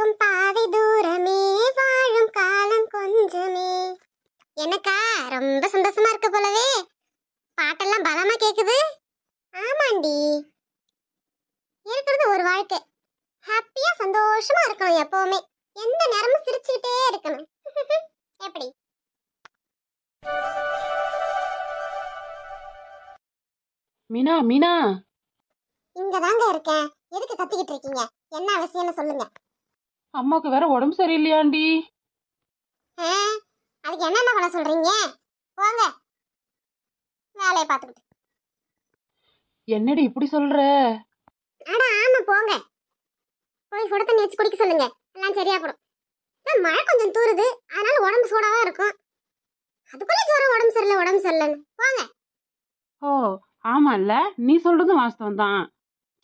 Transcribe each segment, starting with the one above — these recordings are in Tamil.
போகும் பாதை தூரமே வாழும் காலம் கொஞ்சமே எனக்கா ரொம்ப சந்தோஷமா இருக்க போலவே பாட்டெல்லாம் பலமா கேக்குது ஆமாண்டி இருக்கிறது ஒரு வாழ்க்கை ஹாப்பியா சந்தோஷமா இருக்கணும் எப்பவுமே எந்த நேரமும் சிரிச்சுக்கிட்டே இருக்கணும் எப்படி மீனா மீனா இங்க தாங்க இருக்கேன் எதுக்கு கத்திக்கிட்டு இருக்கீங்க என்ன அவசியம்னு சொல்லுங்க அம்மாவுக்கு வேற உடம்பு சரியில்லையாண்டி அதுக்கு என்னென்ன பண்ண சொல்றீங்க போங்க வேலையை பார்த்துக்கிட்டு என்னடி இப்படி சொல்ற அட ஆமா போங்க போய் சுட தண்ணி வச்சு குடிக்க சொல்லுங்க எல்லாம் சரியா போடும் மழை கொஞ்சம் தூருது அதனால உடம்பு சூடாவா இருக்கும் அதுக்குள்ள ஜோரம் உடம்பு சரியில்லை உடம்பு சரியில்லைன்னு போங்க ஓ ஆமாம்ல நீ சொல்றதும் வாஸ்தவம் தான்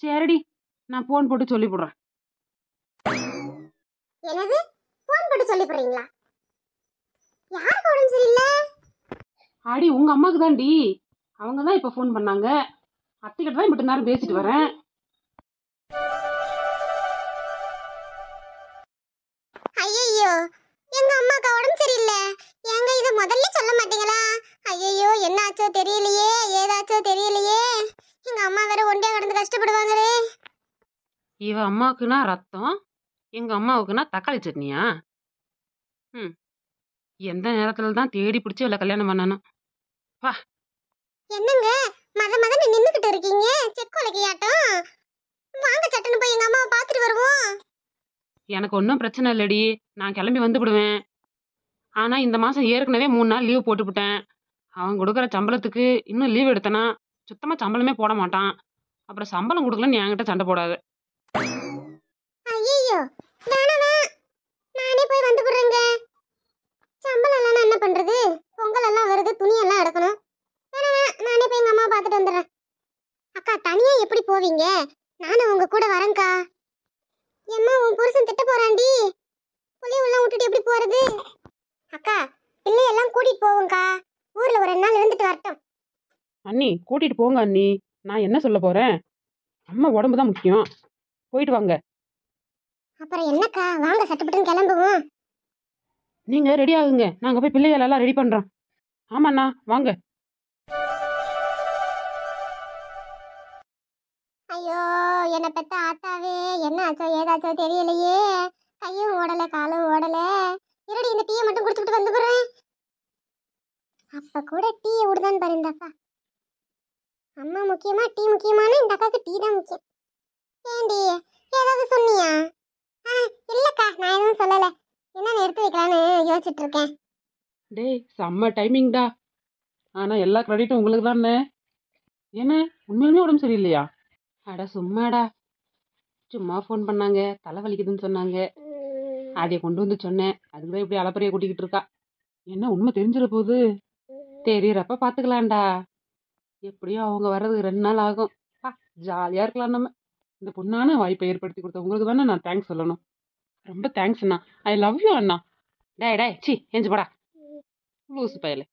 சரிடி நான் ஃபோன் போட்டு சொல்லி போடுறேன் என்னது போன் போட்டு சொல்லி போறீங்களா யாருக்கு உடம்பு சரியில்லை ஆடி உங்க அம்மாக்கு தான்டி அவங்க தான் இப்போ ஃபோன் பண்ணாங்க அத்தைக்கிட்ட தான் இப்படி நேரம் பேசிட்டு வரேன் ஐயோ எங்க அம்மாக்கு உடம்பு சரியில்லை ஏங்க இதை முதல்ல சொல்ல மாட்டீங்களா ஐயோ என்னாச்சோ தெரியலையே ஏதாச்சோ தெரியலையே எங்க அம்மா வேற ஒண்டியா கடந்து கஷ்டப்படுவாங்களே இவ அம்மாக்குன்னா ரத்தம் எங்க அம்மாவுக்குன்னா தக்காளி சட்னியா? ம். எந்த நேரத்துல தான் தேடி பிடிச்சி இவள கல்யாணம் பண்ணனும். ப்பா! என்னங்க மத மதன்னு நின்னுகிட்டு இருக்கீங்க செக்கு உலக்கையாட்டம் வாங்க சட்டுன்னு போய் எங்க அம்மாவை பார்த்துட்டு வருவோம் எனக்கு ஒன்றும் பிரச்சனை இல்லடி. நான் கிளம்பி வந்துடுவேன். ஆனால் இந்த மாதம் ஏற்கனவே மூணு நாள் லீவ் போட்டுவிட்டேன் அவன் கொடுக்குற சம்பளத்துக்கு இன்னும் லீவ் எடுத்தனா, சுத்தமாக சம்பளமே போட மாட்டான். அப்புறம் சம்பளம் கொடுக்கலன்னு என்கிட்ட சண்டை போடாது ஐயோ வேணாவே நானே போய் வந்து விடுறேங்க சம்பளம் எல்லாம் என்ன பண்றது பொங்கல் எல்லாம் வருது துணி எல்லாம் எடுக்கணும் வேணாவே நானே போய் எங்க அம்மா பார்த்துட்டு வந்துடுறேன் அக்கா தனியா எப்படி போவீங்க நானும் உங்க கூட வரேன்க்கா எம்மா உன் புருஷன் திட்ட போறாண்டி புள்ளி உள்ள விட்டுட்டு எப்படி போறது அக்கா பிள்ளையெல்லாம் கூட்டிட்டு போவோம்க்கா ஊர்ல ஒரு நாள் இருந்துட்டு வரட்டும் அண்ணி கூட்டிட்டு போங்க அண்ணி நான் என்ன சொல்ல போறேன் அம்மா உடம்பு தான் முக்கியம் போயிட்டு வாங்க அப்புறம் என்னக்கா வாங்க சட்டுப்பட்டுன்னு கிளம்புவோம் நீங்க ரெடி ஆகுங்க நாங்க போய் பிள்ளைகள் எல்லாம் ரெடி பண்றோம் ஆமாண்ணா வாங்க ஐயோ என்னை பெத்த ஆத்தாவே என்ன ஆச்சோ ஏதாச்சோ தெரியலையே கையும் ஓடல காலும் ஓடல இரடி இந்த டீயை மட்டும் குடிச்சுட்டு வந்து போறேன் அப்ப கூட டீயை விடுதான் பாரு இந்த அம்மா முக்கியமா டீ முக்கியமான இந்த அக்காக்கு டீ தான் முக்கியம் ஏண்டி ஏதாவது சொன்னியா இல்லக்கா நான் எதுவும் சொல்லல என்னன்னு எடுத்து வைக்கலாம்னு யோசிச்சுட்டு இருக்கேன் டேய் செம்ம டைமிங்டா ஆனா எல்லா கிரெடிட்டும் உங்களுக்கு தானே என்ன உண்மையிலுமே உடம்பு சரியில்லையா அட சும்மாடா சும்மா ஃபோன் பண்ணாங்க தலை வலிக்குதுன்னு சொன்னாங்க அதை கொண்டு வந்து சொன்னேன் அதுக்கு இப்படி அலப்பறையை கூட்டிக்கிட்டு இருக்கா என்ன உண்மை தெரிஞ்சிட போகுது தெரியறப்ப பார்த்துக்கலாம்டா எப்படியும் அவங்க வர்றதுக்கு ரெண்டு நாள் ஆகும் ஜாலியாக இருக்கலாம் நம்ம இந்த பொண்ணான வாய்ப்பை ஏற்படுத்தி கொடுத்த உங்களுக்கு தானே நான் தேங்க்ஸ் சொல்லணும் ரொம்ப தேங்க்ஸ் அண்ணா ஐ லவ் யூ அண்ணா டே டேய் சி எஞ்சி போடா லூசு பயல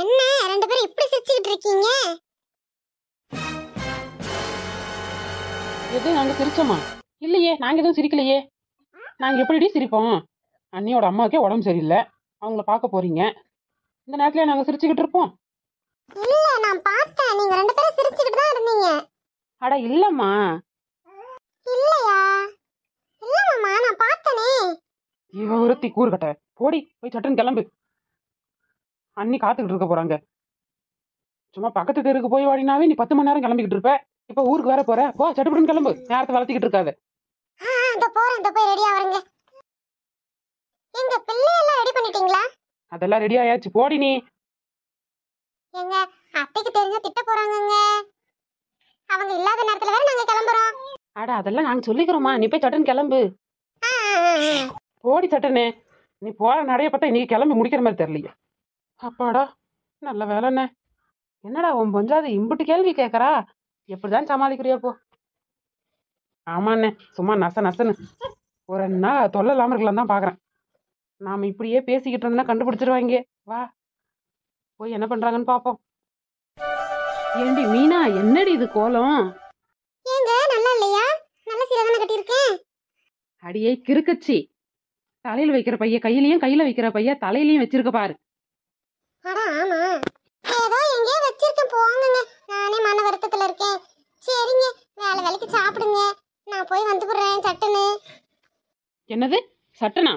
என்ன ரெண்டு பேரும் இப்படி சிரிச்சிட்டு இருக்கீங்க எது நாங்க சிரிச்சோமா இல்லையே நாங்க எதுவும் சிரிக்கலையே நாங்க எப்படி சிரிப்போம் அண்ணியோட அம்மாவுக்கே உடம்பு சரியில்லை அவங்கள பார்க்க போறீங்க இந்த நேரத்துல நாங்க சிரிச்சுக்கிட்டு இருப்போம் இல்ல நான் பார்த்தேன் நீங்க ரெண்டு பேரும் சிரிச்சுக்கிட்டு தான் இருந்தீங்க அட இல்லம்மா இல்லையா இல்லம்மா நான் பார்த்தனே இவ ஒருத்தி கூறுகட்ட போடி போய் சட்டுன்னு கிளம்பு அண்ணி காத்துக்கிட்டு இருக்க போறாங்க சும்மா பக்கத்து தெருக்கு போய் வாடினாவே நீ பத்து மணி நேரம் கிளம்பிக்கிட்டு இருப்ப இப்ப ஊருக்கு வேற போற போ சட்டுன்னு கிளம்பு நேரத்தை வளர்த்திக்கிட்டு இருக்காது போய் ரெடியா வரங்க எங்க பிள்ளையெல்லாம் ரெடி பண்ணிட்டீங்களா அதெல்லாம் ரெடி ஆயாச்சு போடி நீ எங்க அத்தைக்கு தெரிஞ்ச திட்ட போறாங்கங்க அவங்க இல்லாத நேரத்துல வேற நாங்க கிளம்புறோம் அட அதெல்லாம் நாங்க சொல்லிக்கிறோமா நீ போய் சட்டன் கிளம்பு போடி தட்டனே நீ போற நடைய பார்த்தா இன்னைக்கு கிளம்பி முடிக்கிற மாதிரி தெரியலையே அப்பாடா நல்ல வேலைண்ணே என்னடா உன் பொஞ்சாது இம்புட்டு கேள்வி கேட்குறா எப்படிதான் சமாளிக்கிறியா போ ஆமாண்ணே சும்மா நச நசன்னு ஒரு ரெண்டு நாள் தொல்லை இல்லாமல் இருக்கலாம் தான் பாக்குறேன் நாம் இப்படியே பேசிக்கிட்டு இருந்தா கண்டுபிடிச்சிருவாங்க வா போய் என்ன பண்ணுறாங்கன்னு பார்ப்போம் ஏண்டி மீனா என்னடி இது கோலம் ஏங்க நல்லா இல்லையா நல்ல கட்டி இருக்கேன் அடியே கிறுக்கச்சி தலையில வைக்கிற பைய கையிலயும் கையில வைக்கிற பைய தலையிலயும் வச்சிருக்க பாரு அட ஆமா ஏதோ எங்க வச்சிருக்க போங்கங்க நானே மன வருத்தத்துல இருக்கேன் சரிங்க வேலை வேலைக்கு சாப்பிடுங்க நான் போய் வந்து போடுறேன் சட்டுன்னு என்னது சட்டனா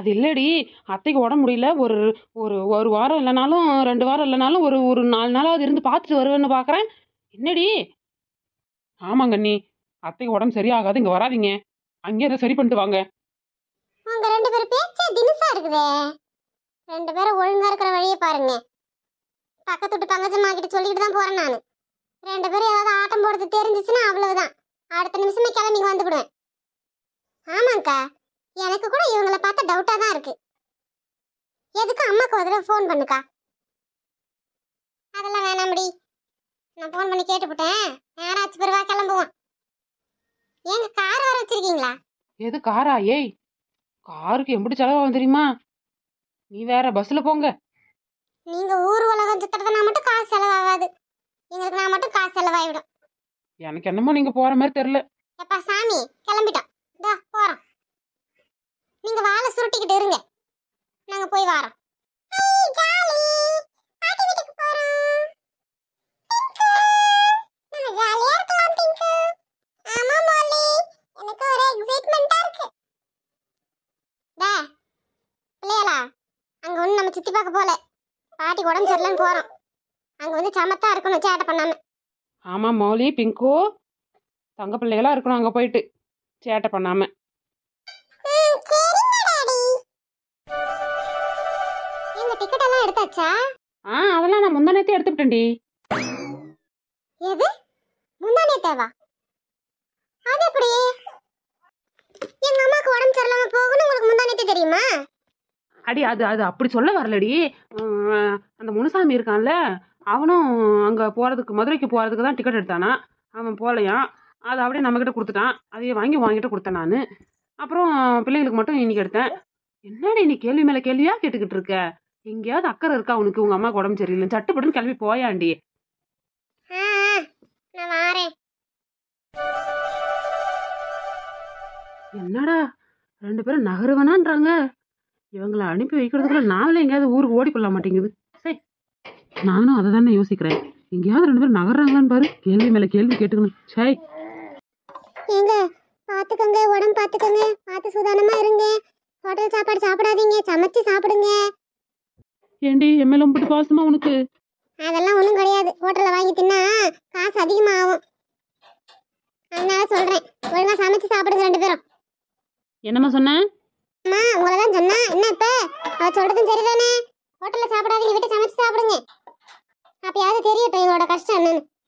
அது இல்லைடி அத்தைக்கு உடம்பு முடியல ஒரு ஒரு ஒரு வாரம் இல்லைனாலும் ரெண்டு வாரம் இல்லைனாலும் ஒரு ஒரு நாலு நாளாவது இருந்து பார்த்துட்டு வருவேன்னு பார்க்குறேன் என்னடி ஆமாங்க நீ அத்தைக்கு உடம்பு சரியாகாது இங்கே வராதிங்க அங்கேயே அதை சரி பண்ணிட்டு வாங்க உங்க ரெண்டு பேரும் பேச்சே தினுசா இருக்குதே ரெண்டு பேரும் ஒழுங்கா இருக்கிற வழியை பாருங்க பக்கத்து விட்டு பங்கஜம்மா கிட்ட சொல்லிட்டு தான் போறேன் நான் ரெண்டு பேரும் ஏதாவது ஆட்டம் போடுறது தெரிஞ்சிச்சுன்னா அவ்வளவுதான் அடுத்த நிமிஷமே கிளம்பி வந்துவிடுவேன் ஆமாங்க்கா எனக்கு கூட இவங்கள பார்த்தா டவுட்டா தான் இருக்கு எதுக்கு அம்மாக்கு ஒரு தடவை ஃபோன் பண்ணுக்கா அதெல்லாம் வேணாம் முடி நான் ஃபோன் பண்ணி கேட்டுவிட்டேன் நேரம் ஆச்சு பிறவா கிளம்புவோம் ஏங்க கார் வர வச்சிருக்கீங்களா எது காரா ஏய் காருக்கு எப்படி செலவாகும் தெரியுமா நீ வேற பஸ்ல போங்க நீங்க ஊர் உலகம் சுத்துறதுனா மட்டும் காசு செலவாகாது எங்களுக்கு நான் மட்டும் காசு செலவாயிடும் எனக்கு என்னமோ நீங்க போற மாதிரி தெரியல எப்பா சாமி கிளம்பிட்டோம் இதா போறோம் நீங்க வாழை சுருட்டிக்கிட்டு இருங்க நாங்க போய் வாரோம் அங்க ஒண்ணு நம்ம சுத்தி பார்க்க போல பாட்டி உடம்பு சரியில்லைன்னு போறோம் அங்க வந்து சமத்தா இருக்கணும் சேட்டை பண்ணாம ஆமா மௌலி பிங்கு தங்க பிள்ளைகளா இருக்கணும் அங்க போயிட்டு சேட்டை பண்ணாம எடுத்தாச்சா ஆ அதெல்லாம் நான் முந்தா நேத்தே எடுத்துட்டேன்டி எது முந்தா நேத்தேவா அது எப்படி எங்க அம்மாக்கு உடம்பு சரியில்லாம போகும்னு உங்களுக்கு முந்தா தெரியுமா அடி அது அது அப்படி சொல்ல வரலடி அந்த முனுசாமி இருக்கான்ல அவனும் அங்கே போகிறதுக்கு மதுரைக்கு போகிறதுக்கு தான் டிக்கெட் எடுத்தானா அவன் போகலையாம் அதை அப்படியே நம்ம நம்மக்கிட்ட கொடுத்துட்டான் அதையே வாங்கி வாங்கிட்டு கொடுத்தேன் நான் அப்புறம் பிள்ளைங்களுக்கு மட்டும் இன்னைக்கு எடுத்தேன் என்னடி நீ கேள்வி மேலே கேள்வியாக கேட்டுக்கிட்டு இருக்க எங்கேயாவது அக்கறை இருக்கா உனக்கு உங்க அம்மா உடம்பு சரியில்லை சட்டுப்பட்டுன்னு கிளம்பி போயாண்டி என்னடா ரெண்டு பேரும் நகருவனான்றாங்க இவங்களை அனுப்பி வைக்கிறதுக்குள்ள நாமளே எங்கேயாவது ஊருக்கு ஓடி கொள்ள மாட்டேங்குது சரி நானும் அதை தானே யோசிக்கிறேன் எங்கேயாவது ரெண்டு பேரும் நகர்றாங்களான்னு பாரு கேள்வி மேல கேள்வி கேட்டுக்கணும் சரி ஏங்க பாத்துக்கோங்க உடம்பு பாத்துக்கோங்க பார்த்து சுதானமா இருங்க ஹோட்டல் சாப்பாடு சாப்பிடாதீங்க சமைச்சு சாப்பிடுங்க ஏண்டி என் மேல உம்பிட்டு பாசமா உனக்கு அதெல்லாம் ஒன்றும் கிடையாது ஹோட்டலில் வாங்கி தின்னா காசு அதிகமாக ஆகும் அதனால சொல்கிறேன் ஒழுங்காக சமைச்சு சாப்பிடுங்க ரெண்டு பேரும் என்னம்மா சொன்ன அம்மா உங்களை தான் சொன்னா என்ன இப்போ அவள் சொல்கிறதும் சரிதானே ஹோட்டலில் சாப்பிடாதீங்க வீட்டை சமைச்சு சாப்பிடுங்க அப்பயாவது தெரிய இப்போ இதோட கஷ்டம் என்னன்னு